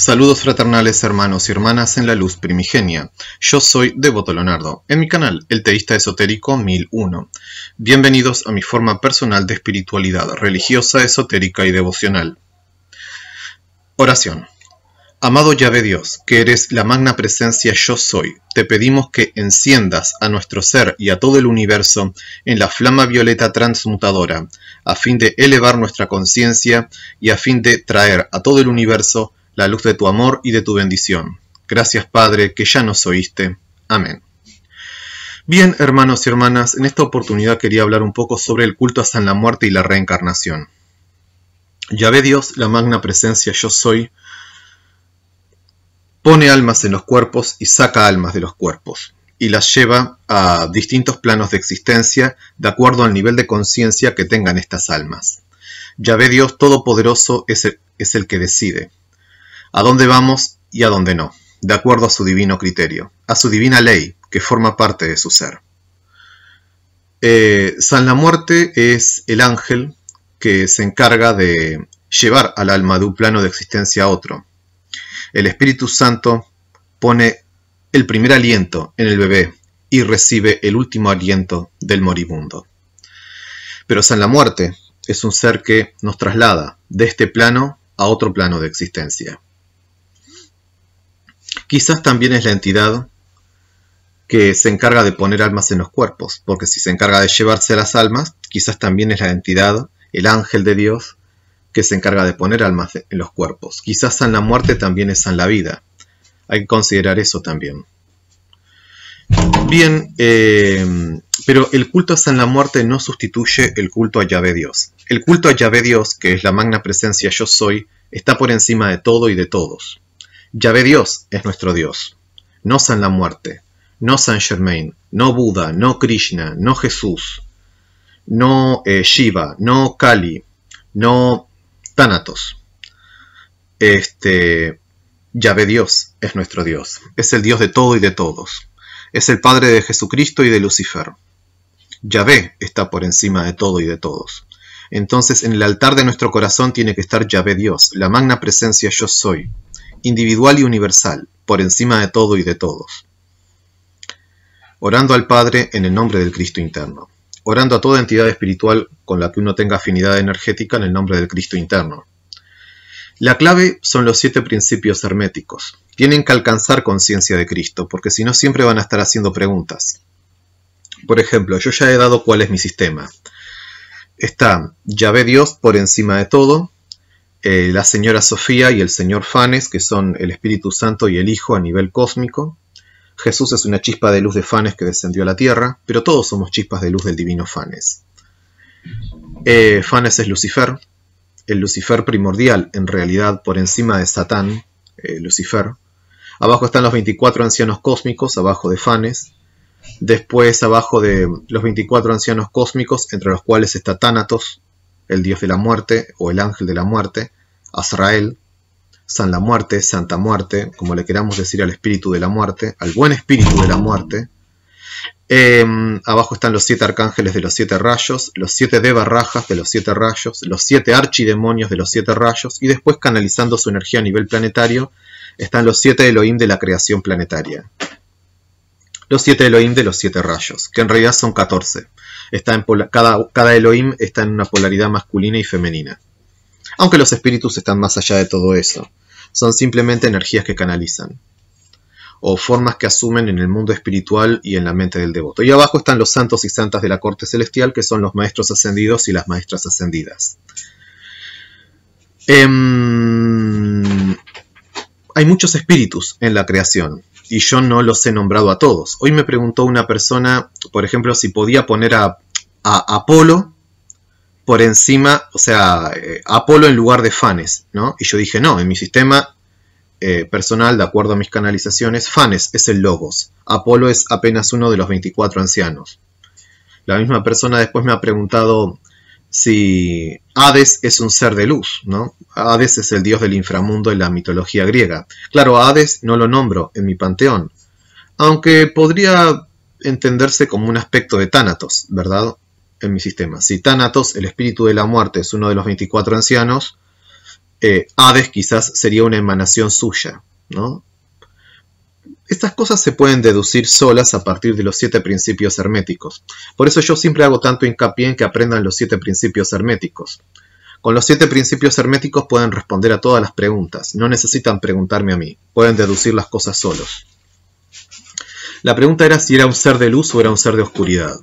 Saludos fraternales hermanos y hermanas en la luz primigenia. Yo soy Devoto Leonardo, en mi canal El Teísta Esotérico 1001. Bienvenidos a mi forma personal de espiritualidad religiosa, esotérica y devocional. Oración. Amado llave Dios, que eres la magna presencia yo soy, te pedimos que enciendas a nuestro ser y a todo el universo en la flama violeta transmutadora, a fin de elevar nuestra conciencia y a fin de traer a todo el universo la luz de tu amor y de tu bendición. Gracias, Padre, que ya nos oíste. Amén. Bien, hermanos y hermanas, en esta oportunidad quería hablar un poco sobre el culto hasta la Muerte y la reencarnación. Ya ve Dios, la magna presencia yo soy, pone almas en los cuerpos y saca almas de los cuerpos, y las lleva a distintos planos de existencia de acuerdo al nivel de conciencia que tengan estas almas. Ya ve Dios Todopoderoso es el, es el que decide, a dónde vamos y a dónde no, de acuerdo a su divino criterio, a su divina ley que forma parte de su ser. Eh, San la Muerte es el ángel que se encarga de llevar al alma de un plano de existencia a otro. El Espíritu Santo pone el primer aliento en el bebé y recibe el último aliento del moribundo. Pero San la Muerte es un ser que nos traslada de este plano a otro plano de existencia. Quizás también es la entidad que se encarga de poner almas en los cuerpos, porque si se encarga de llevarse las almas, quizás también es la entidad, el ángel de Dios, que se encarga de poner almas en los cuerpos. Quizás San la muerte también es San la vida. Hay que considerar eso también. Bien, eh, pero el culto a San la Muerte no sustituye el culto a Yahvé Dios. El culto a Yahvé Dios, que es la magna presencia yo soy, está por encima de todo y de todos. Yahvé Dios es nuestro Dios. No San la Muerte, no San Germain, no Buda, no Krishna, no Jesús, no eh, Shiva, no Kali, no Thanatos. Este, Yahvé Dios es nuestro Dios. Es el Dios de todo y de todos. Es el Padre de Jesucristo y de Lucifer. Yahvé está por encima de todo y de todos. Entonces en el altar de nuestro corazón tiene que estar Yahvé Dios, la magna presencia yo soy, individual y universal, por encima de todo y de todos. Orando al Padre en el nombre del Cristo interno. Orando a toda entidad espiritual con la que uno tenga afinidad energética en el nombre del Cristo interno. La clave son los siete principios herméticos. Tienen que alcanzar conciencia de Cristo, porque si no siempre van a estar haciendo preguntas. Por ejemplo, yo ya he dado cuál es mi sistema. Está ve Dios por encima de todo, eh, la señora Sofía y el señor Fanes, que son el Espíritu Santo y el Hijo a nivel cósmico. Jesús es una chispa de luz de Fanes que descendió a la tierra, pero todos somos chispas de luz del divino Fanes. Eh, Fanes es Lucifer, el Lucifer primordial, en realidad por encima de Satán, eh, Lucifer. Abajo están los 24 ancianos cósmicos, abajo de Fanes. Después, abajo de los 24 ancianos cósmicos, entre los cuales está Tánatos, el dios de la muerte o el ángel de la muerte, Azrael, San la muerte, Santa muerte, como le queramos decir al espíritu de la muerte, al buen espíritu de la muerte. Em, abajo están los siete arcángeles de los siete rayos, los siete rajas de los siete rayos, los siete archidemonios de los siete rayos, y después canalizando su energía a nivel planetario, están los siete Elohim de la creación planetaria. Los siete Elohim de los siete rayos, que en realidad son 14 cada, cada Elohim está en una polaridad masculina y femenina. Aunque los espíritus están más allá de todo eso, son simplemente energías que canalizan, o formas que asumen en el mundo espiritual y en la mente del devoto. Y abajo están los santos y santas de la corte celestial, que son los maestros ascendidos y las maestras ascendidas. Em, hay muchos espíritus en la creación y yo no los he nombrado a todos. Hoy me preguntó una persona, por ejemplo, si podía poner a, Apolo por encima, o sea, eh, Apolo en lugar de Fanes, ¿no? Y yo dije, no, en mi sistema eh, personal, de acuerdo a mis canalizaciones, Fanes es el Logos, Apolo es apenas uno de los 24 ancianos. La misma persona después me ha preguntado si Hades es un ser de luz, ¿no? Hades es el dios del inframundo en la mitología griega. Claro, Hades no lo nombro en mi panteón, aunque podría entenderse como un aspecto de Thanatos, ¿verdad? En mi sistema. Si Thanatos, el espíritu de la muerte, es uno de los 24 ancianos, eh, Hades quizás sería una emanación suya, ¿no? Estas cosas se pueden deducir solas a partir de los siete principios herméticos. Por eso yo siempre hago tanto hincapié en que aprendan los siete principios herméticos. Con los siete principios herméticos pueden responder a todas las preguntas, no necesitan preguntarme a mí, pueden deducir las cosas solos. La pregunta era si era un ser de luz o era un ser de oscuridad.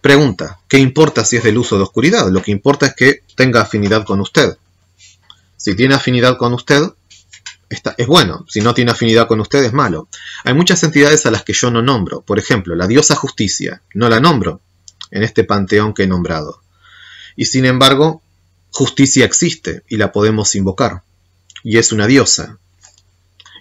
Pregunta, ¿qué importa si es de luz o de oscuridad? Lo que importa es que tenga afinidad con usted. Si tiene afinidad con usted, es bueno, si no tiene afinidad con usted es malo. Hay muchas entidades a las que yo no nombro, por ejemplo, la diosa justicia, no la nombro en este panteón que he nombrado. Y sin embargo, justicia existe y la podemos invocar. Y es una diosa.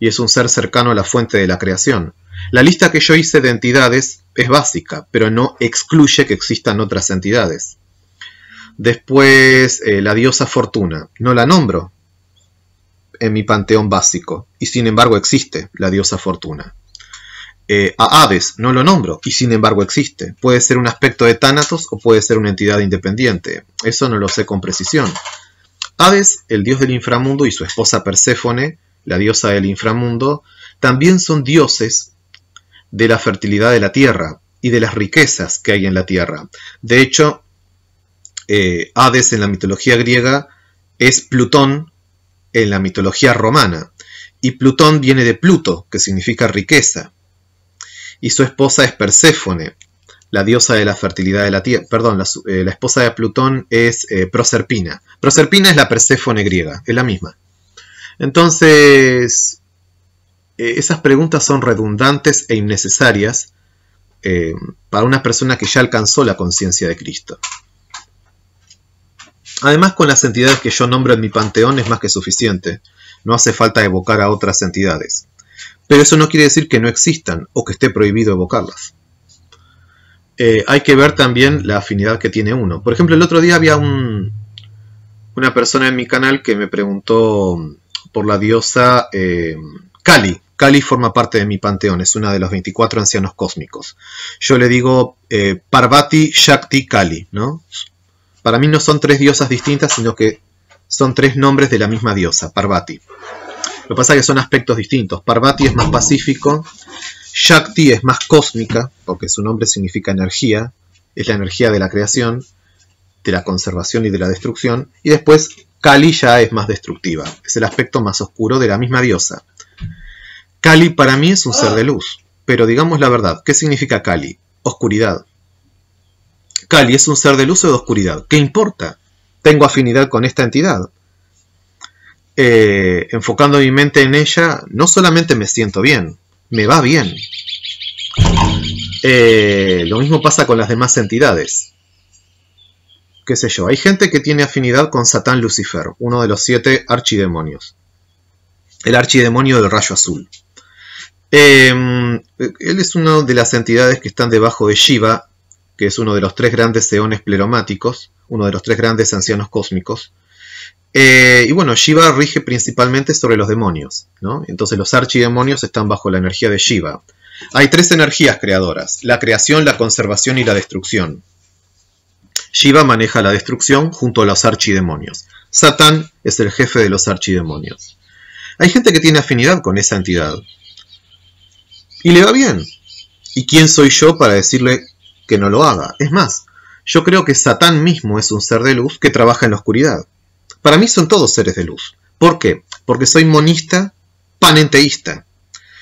Y es un ser cercano a la fuente de la creación. La lista que yo hice de entidades es básica, pero no excluye que existan otras entidades. Después, eh, la diosa Fortuna. No la nombro, en mi panteón básico, y sin embargo existe la diosa Fortuna. Eh, a Hades no lo nombro, y sin embargo existe. Puede ser un aspecto de Thanatos o puede ser una entidad independiente. Eso no lo sé con precisión. Hades, el dios del inframundo, y su esposa Perséfone, la diosa del inframundo, también son dioses de la fertilidad de la tierra y de las riquezas que hay en la tierra. De hecho, eh, Hades en la mitología griega es Plutón en la mitología romana, y Plutón viene de Pluto, que significa riqueza, y su esposa es Perséfone, la diosa de la fertilidad de la tierra, perdón, la, eh, esposa de Plutón es eh, Proserpina. Proserpina es la Perséfone griega, es la misma. Entonces, eh, esas preguntas son redundantes e innecesarias para una persona que ya alcanzó la conciencia de Cristo. Además, con las entidades que yo nombro en mi panteón es más que suficiente. No hace falta evocar a otras entidades. Pero eso no quiere decir que no existan o que esté prohibido evocarlas. Eh, hay que ver también la afinidad que tiene uno. Por ejemplo, el otro día había un, una persona en mi canal que me preguntó por la diosa eh, Kali. Kali forma parte de mi panteón, es una de los 24 ancianos cósmicos. Yo le digo eh, Parvati Shakti Kali, ¿no? Para mí no son tres diosas distintas, sino que son tres nombres de la misma diosa, Parvati. Lo que pasa es que son aspectos distintos. Parvati es más pacífico, Shakti es más cósmica, porque su nombre significa energía, es la energía de la creación, de la conservación y de la destrucción, y después Kali ya es más destructiva, es el aspecto más oscuro de la misma diosa. Kali para mí es un ser de luz, pero digamos la verdad, ¿qué significa Kali? Oscuridad. Kali es un ser de luz o de oscuridad. ¿Qué importa? Tengo afinidad con esta entidad. Eh, enfocando mi mente en ella, no solamente me siento bien, me va bien. Eh, lo mismo pasa con las demás entidades. ¿Qué sé yo? Hay gente que tiene afinidad con Satán Lucifer, uno de los siete archidemonios. El archidemonio del rayo azul. Eh, él es una de las entidades que están debajo de Shiva que es uno de los tres grandes eones pleromáticos, uno de los tres grandes ancianos cósmicos. Eh, y bueno, Shiva rige principalmente sobre los demonios, ¿no? Entonces los archidemonios están bajo la energía de Shiva. Hay tres energías creadoras, la creación, la conservación y la destrucción. Shiva maneja la destrucción junto a los archidemonios. Satán es el jefe de los archidemonios. Hay gente que tiene afinidad con esa entidad. Y le va bien. ¿Y quién soy yo para decirle que no lo haga. Es más, yo creo que Satán mismo es un ser de luz que trabaja en la oscuridad. Para mí son todos seres de luz. ¿Por qué? Porque soy monista, panenteísta.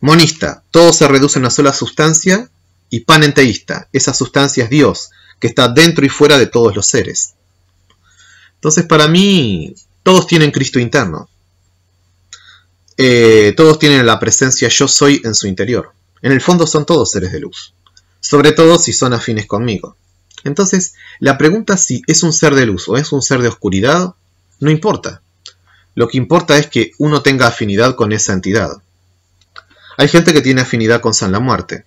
Monista, todo se reduce a una sola sustancia y panenteísta, esa sustancia es Dios, que está dentro y fuera de todos los seres. Entonces para mí, todos tienen Cristo interno. Eh, todos tienen la presencia yo soy en su interior. En el fondo son todos seres de luz sobre todo si son afines conmigo. Entonces, la pregunta si es un ser de luz o es un ser de oscuridad, no importa. Lo que importa es que uno tenga afinidad con esa entidad. Hay gente que tiene afinidad con San la Muerte.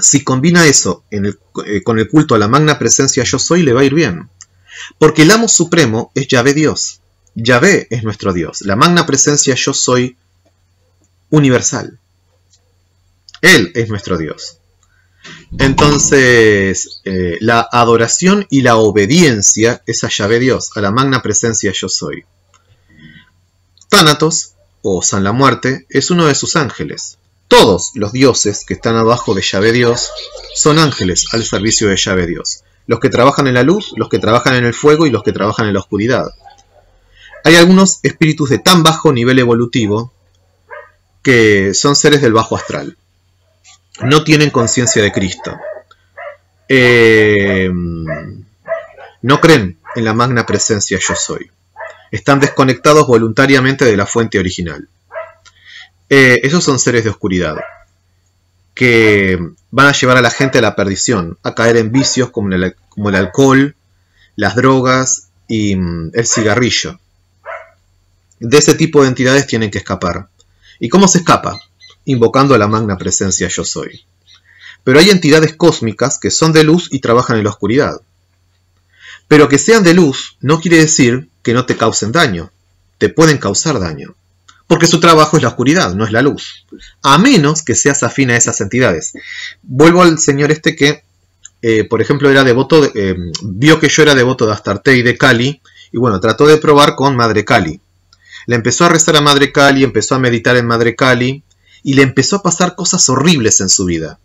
Si combina eso eh, con el culto a la magna presencia yo soy, le va a ir bien. Porque el amo supremo es Yahvé Dios. Yahvé es nuestro Dios. La magna presencia yo soy universal. Él es nuestro Dios. Entonces, eh, la adoración y la obediencia es a Yahvé Dios, a la magna presencia yo soy. Tánatos, o San la Muerte, es uno de sus ángeles. Todos los dioses que están abajo de Yahvé Dios son ángeles al servicio de Yahvé Dios. Los que trabajan en la luz, los que trabajan en el fuego y los que trabajan en la oscuridad. Hay algunos espíritus de tan bajo nivel evolutivo que son seres del bajo astral no tienen conciencia de Cristo. Eh, no creen en la magna presencia yo soy. Están desconectados voluntariamente de la fuente original. Eh, esos son seres de oscuridad que van a llevar a la gente a la perdición, a caer en vicios como el alcohol, las drogas y mm, el cigarrillo. De ese tipo de entidades tienen que escapar. ¿Y cómo se escapa? invocando a la magna presencia yo soy. Pero hay entidades cósmicas que son de luz y trabajan en la oscuridad. Pero que sean de luz no quiere decir que no te causen daño, te pueden causar daño, porque su trabajo es la oscuridad, no es la luz, a menos que seas afín a esas entidades. Vuelvo al señor este que, eh, por ejemplo, era devoto, eh, vio que yo era devoto de Astarte y de Cali, y bueno, trató de probar con Madre Cali. Le empezó a rezar a Madre Cali, empezó a meditar en Madre Cali, y le empezó a pasar cosas horribles en su vida.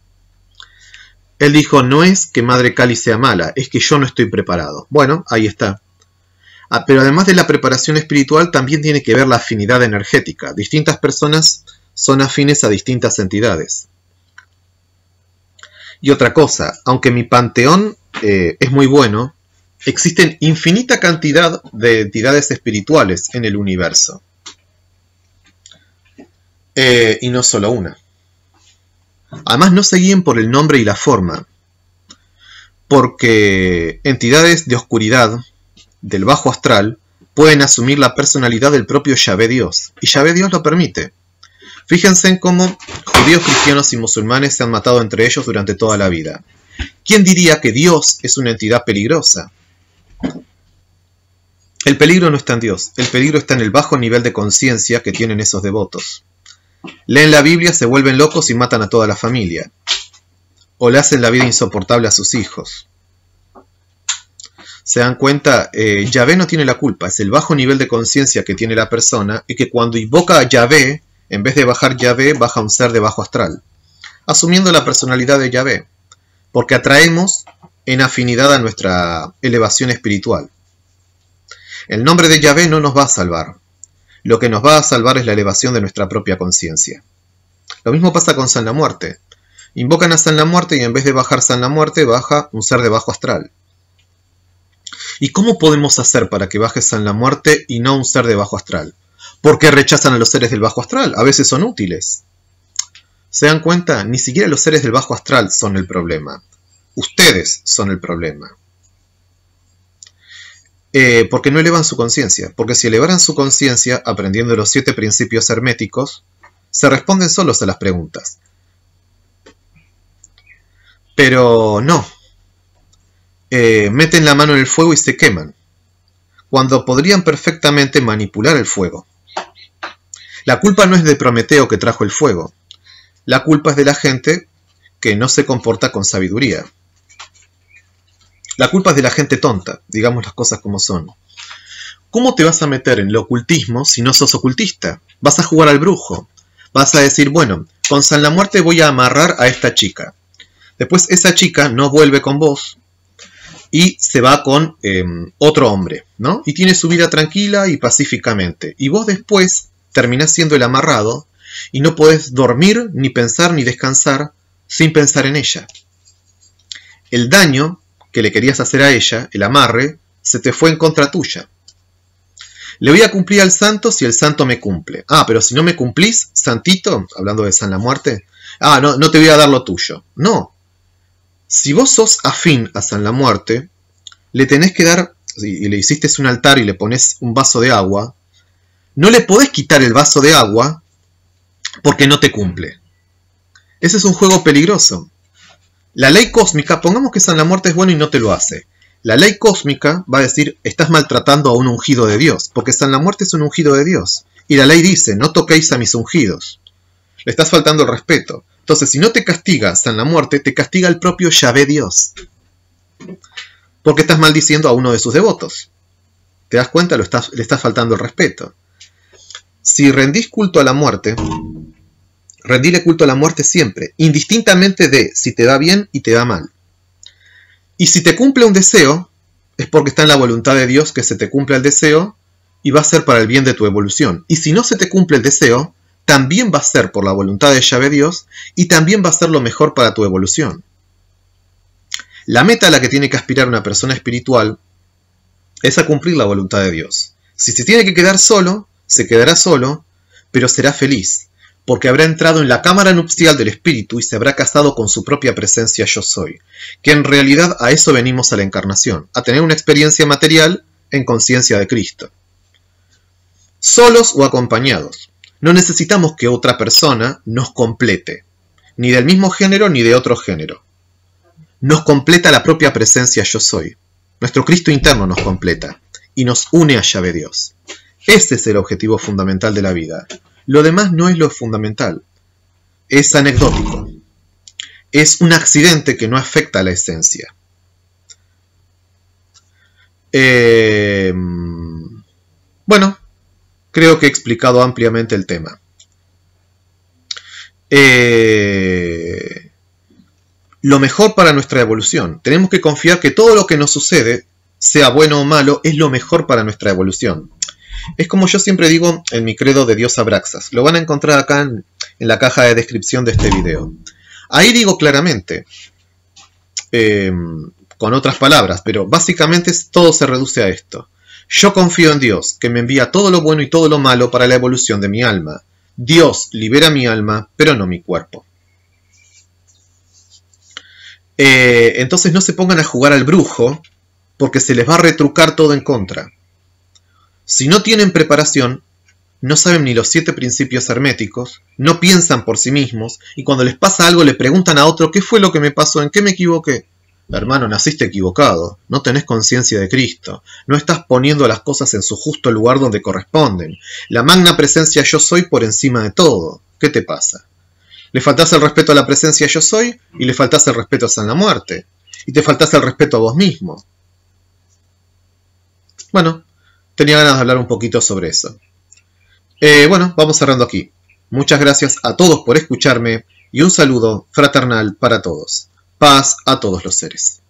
Él dijo, no es que Madre Cali sea mala, es que yo no estoy preparado. Bueno, ahí está. Ah, pero además de la preparación espiritual, también tiene que ver la afinidad energética. Distintas personas son afines a distintas entidades. Y otra cosa, aunque mi panteón eh, es muy bueno, existen infinita cantidad de entidades espirituales en el universo. Eh, y no solo una. Además no se guíen por el nombre y la forma, porque entidades de oscuridad, del bajo astral, pueden asumir la personalidad del propio Yahvé Dios, y Yahvé Dios lo permite. Fíjense en cómo judíos, cristianos y musulmanes se han matado entre ellos durante toda la vida. ¿Quién diría que Dios es una entidad peligrosa? El peligro no está en Dios, el peligro está en el bajo nivel de conciencia que tienen esos devotos. Leen la Biblia, se vuelven locos y matan a toda la familia. O le hacen la vida insoportable a sus hijos. Se dan cuenta, eh, Yahvé no tiene la culpa, es el bajo nivel de conciencia que tiene la persona y que cuando invoca a Yahvé, en vez de bajar Yahvé, baja un ser de bajo astral, asumiendo la personalidad de Yahvé, porque atraemos en afinidad a nuestra elevación espiritual. El nombre de Yahvé no nos va a salvar, lo que nos va a salvar es la elevación de nuestra propia conciencia. Lo mismo pasa con San la Muerte. Invocan a San la Muerte y en vez de bajar San la Muerte, baja un ser de bajo astral. ¿Y cómo podemos hacer para que baje San la Muerte y no un ser de bajo astral? Porque rechazan a los seres del bajo astral, a veces son útiles. ¿Se dan cuenta? Ni siquiera los seres del bajo astral son el problema. Ustedes son el problema. Eh, porque no elevan su conciencia, porque si elevaran su conciencia aprendiendo los siete principios herméticos, se responden solos a las preguntas. Pero no, eh, meten la mano en el fuego y se queman, cuando podrían perfectamente manipular el fuego. La culpa no es de Prometeo que trajo el fuego, la culpa es de la gente que no se comporta con sabiduría. La culpa es de la gente tonta, digamos las cosas como son. ¿Cómo te vas a meter en el ocultismo si no sos ocultista? Vas a jugar al brujo. Vas a decir, bueno, con San la Muerte voy a amarrar a esta chica. Después esa chica no vuelve con vos y se va con em, otro hombre, ¿no? Y tiene su vida tranquila y pacíficamente. Y vos después terminás siendo el amarrado y no podés dormir, ni pensar, ni descansar sin pensar en ella. El daño que le querías hacer a ella, el amarre, se te fue en contra tuya. Le voy a cumplir al santo si el santo me cumple. Ah, pero si no me cumplís, santito, hablando de San la Muerte, ah, no, no te voy a dar lo tuyo. No. Si vos sos afín a San la Muerte, le tenés que dar, y le hiciste un altar y le pones un vaso de agua, no le podés quitar el vaso de agua porque no te cumple. Ese es un juego peligroso. La ley cósmica, pongamos que San la Muerte es bueno y no te lo hace. La ley cósmica va a decir, estás maltratando a un ungido de Dios, porque San la Muerte es un ungido de Dios. Y la ley dice, no toquéis a mis ungidos. Le estás faltando el respeto. Entonces, si no te castiga San la Muerte, te castiga el propio Yahvé Dios. Porque estás maldiciendo a uno de sus devotos. ¿Te das cuenta? Lo estás, le estás faltando el respeto. Si rendís culto a la muerte, rendirle culto a la muerte siempre, indistintamente de si te va bien y te va mal. Y si te cumple un deseo, es porque está en la voluntad de Dios que se te cumpla el deseo y va a ser para el bien de tu evolución. Y si no se te cumple el deseo, también va a ser por la voluntad de llave Dios y también va a ser lo mejor para tu evolución. La meta a la que tiene que aspirar una persona espiritual es a cumplir la voluntad de Dios. Si se tiene que quedar solo, se quedará solo, pero será feliz, porque habrá entrado en la cámara nupcial del espíritu y se habrá casado con su propia presencia yo soy, que en realidad a eso venimos a la encarnación, a tener una experiencia material en conciencia de Cristo. Solos o acompañados, no necesitamos que otra persona nos complete, ni del mismo género ni de otro género. Nos completa la propia presencia yo soy. Nuestro Cristo interno nos completa y nos une a llave Dios. Ese es el objetivo fundamental de la vida, lo demás no es lo fundamental. Es anecdótico. Es un accidente que no afecta a la esencia. Eh, bueno, creo que he explicado ampliamente el tema. Eh, lo mejor para nuestra evolución. Tenemos que confiar que todo lo que nos sucede, sea bueno o malo, es lo mejor para nuestra evolución. Es como yo siempre digo en mi credo de Dios Abraxas. Lo van a encontrar acá en, la caja de descripción de este video. Ahí digo claramente, em, con otras palabras, pero básicamente todo se reduce a esto. Yo confío en Dios, que me envía todo lo bueno y todo lo malo para la evolución de mi alma. Dios libera mi alma, pero no mi cuerpo. Eh, entonces no se pongan a jugar al brujo, porque se les va a retrucar todo en contra. Si no tienen preparación, no saben ni los siete principios herméticos, no piensan por sí mismos, y cuando les pasa algo le preguntan a otro qué fue lo que me pasó, en qué me equivoqué. Hermano, naciste equivocado, no tenés conciencia de Cristo, no estás poniendo las cosas en su justo lugar donde corresponden. La magna presencia yo soy por encima de todo. ¿Qué te pasa? Le faltás el respeto a la presencia yo soy y le faltás el respeto a San la Muerte. Y te faltás el respeto a vos mismo. Bueno, tenía ganas de hablar un poquito sobre eso. Eh, bueno, vamos cerrando aquí. Muchas gracias a todos por escucharme y un saludo fraternal para todos. Paz a todos los seres.